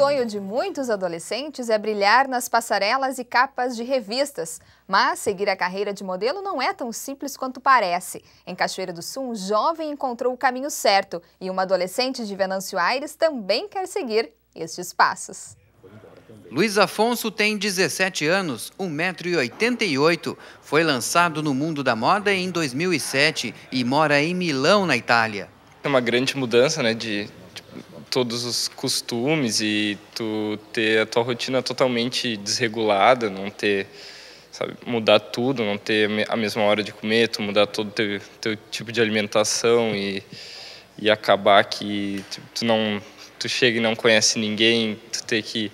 sonho de muitos adolescentes é brilhar nas passarelas e capas de revistas, mas seguir a carreira de modelo não é tão simples quanto parece. Em Cachoeira do Sul, um jovem encontrou o caminho certo e uma adolescente de Venâncio Aires também quer seguir estes passos. Luiz Afonso tem 17 anos, 1,88m. Foi lançado no mundo da moda em 2007 e mora em Milão, na Itália. É uma grande mudança né, de todos os costumes e tu ter a tua rotina totalmente desregulada, não ter sabe, mudar tudo, não ter a mesma hora de comer, tu mudar todo o teu, teu, tipo de alimentação e, e acabar que tu, tipo, tu, não tu chega e não conhece ninguém, tu ter que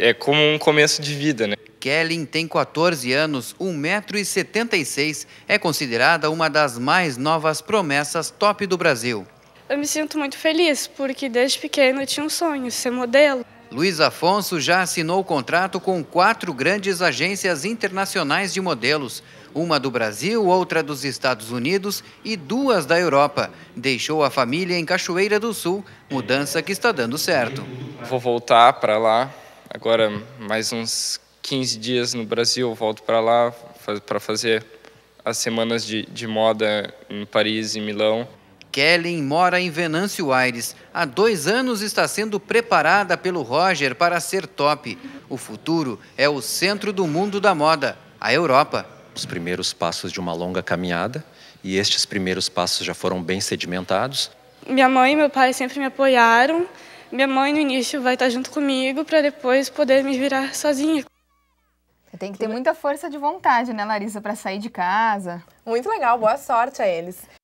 é como um começo de vida, né? Kellen tem 14 anos, 1,76m, é considerada uma das mais novas promessas top do Brasil. Eu me sinto muito feliz, porque desde pequeno eu tinha um sonho, ser modelo. Luiz Afonso já assinou contrato com quatro grandes agências internacionais de modelos, uma do Brasil, outra dos Estados Unidos e duas da Europa. Deixou a família em Cachoeira do Sul, mudança que está dando certo. Vou voltar para lá, agora mais uns 15 dias no Brasil, volto para lá para fazer as semanas de, de moda em Paris e Milão. Kellen mora em Venâncio Aires. Há dois anos está sendo preparada pelo Roger para ser top. O futuro é o centro do mundo da moda, a Europa. Os primeiros passos de uma longa caminhada e estes primeiros passos já foram bem sedimentados. Minha mãe e meu pai sempre me apoiaram. Minha mãe no início vai estar junto comigo para depois poder me virar sozinha. Tem que ter muita força de vontade, né, Larissa, para sair de casa. Muito legal, boa sorte a eles.